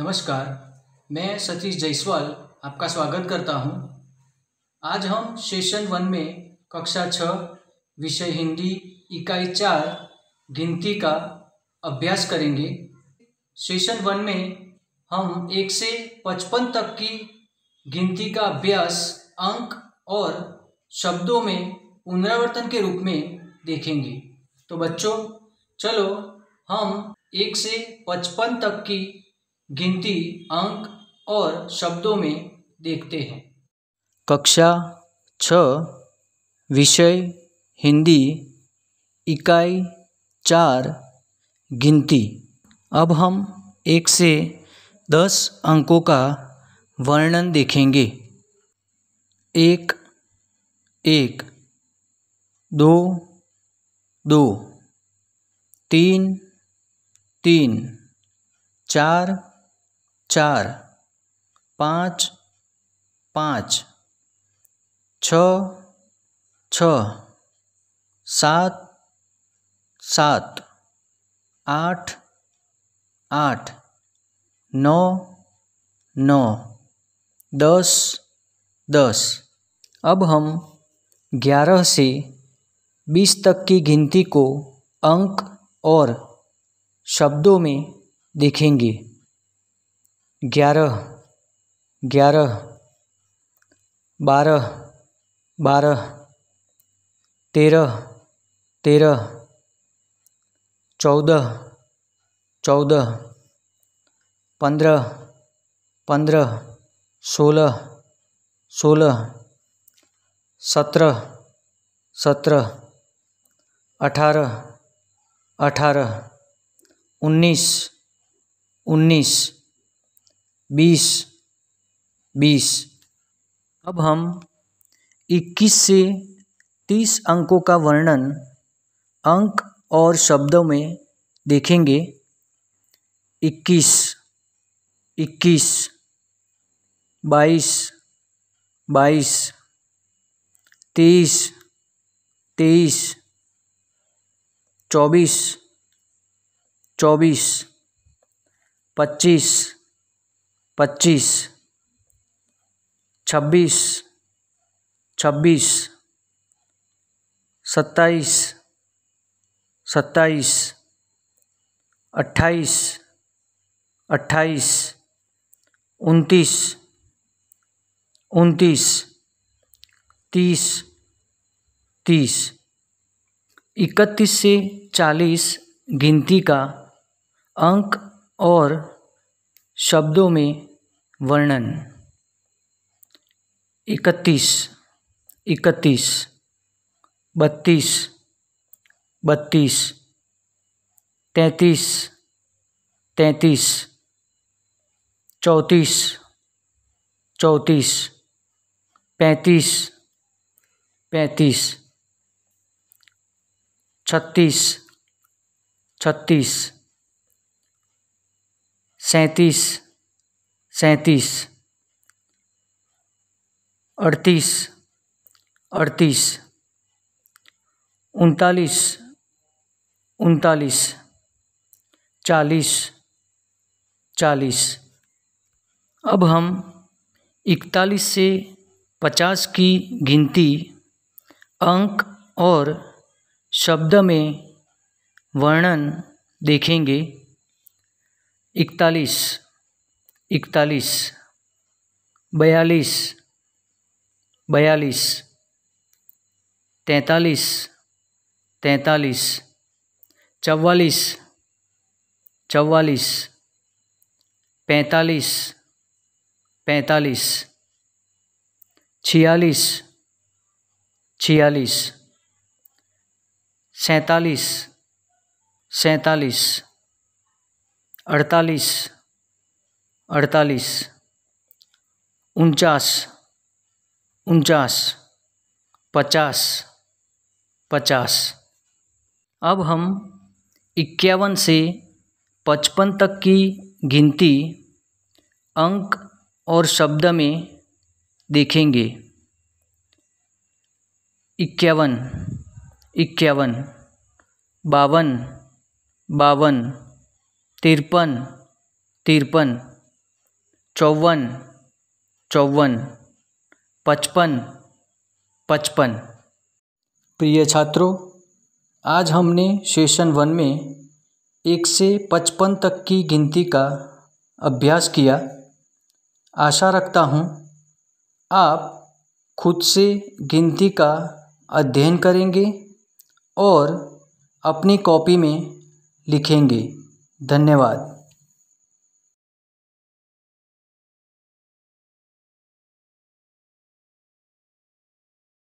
नमस्कार मैं सतीश जायसवाल आपका स्वागत करता हूं। आज हम सेशन वन में कक्षा छ विषय हिंदी इकाई चार गिनती का अभ्यास करेंगे सेशन वन में हम एक से पचपन तक की गिनती का अभ्यास अंक और शब्दों में पुनरावर्तन के रूप में देखेंगे तो बच्चों चलो हम एक से पचपन तक की गिनती अंक और शब्दों में देखते हैं कक्षा छ विषय हिंदी इकाई चार गिनती अब हम एक से दस अंकों का वर्णन देखेंगे एक एक दो दो तीन तीन चार चार पाँच पाँच छः छः सात सात आठ आठ नौ नौ दस दस अब हम ग्यारह से बीस तक की गिनती को अंक और शब्दों में देखेंगे ग्यारह ग्यारह बारह बारह तेरह तेरह चौदह चौदह पंद्रह पंद्रह सोलह सोलह सत्रह सत्रह अठारह अठारह उन्नीस उन्नीस बीस बीस अब हम इक्कीस से तीस अंकों का वर्णन अंक और शब्दों में देखेंगे इक्कीस इक्कीस बाईस बाईस तेईस तेईस चौबीस चौबीस पच्चीस पच्चीस छब्बीस छब्बीस सत्ताईस सत्ताईस अट्ठाईस अट्ठाईस उनतीस उनतीस तीस तीस इकतीस से चालीस गिनती का अंक और शब्दों में वर्णन इकतीस इकतीस बत्तीस बत्तीस तैंतीस तैंतीस चौंतीस चौंतीस पैंतीस पैंतीस छत्तीस छत्तीस सैंतीस सैंतीस अड़तीस अड़तीस उनतालीस उनतालीस चालीस चालीस अब हम इकतालीस से पचास की गिनती अंक और शब्द में वर्णन देखेंगे इकतालीस इकतालीस बयालीस बयालीस तैंतालीस तैंतालीस चवालीस चवालीस पैंतालीस पैंतालीस छियालीस छियालीस सैंतालीस सैंतालीस अड़तालीस अड़तालीस उनचास उनचास पचास पचास अब हम इक्यावन से पचपन तक की गिनती अंक और शब्द में देखेंगे इक्यावन इक्यावन बावन बावन तिरपन तिरपन चौवन चौवन पचपन पचपन प्रिय छात्रों आज हमने सेशन वन में एक से पचपन तक की गिनती का अभ्यास किया आशा रखता हूँ आप खुद से गिनती का अध्ययन करेंगे और अपनी कॉपी में लिखेंगे धन्यवाद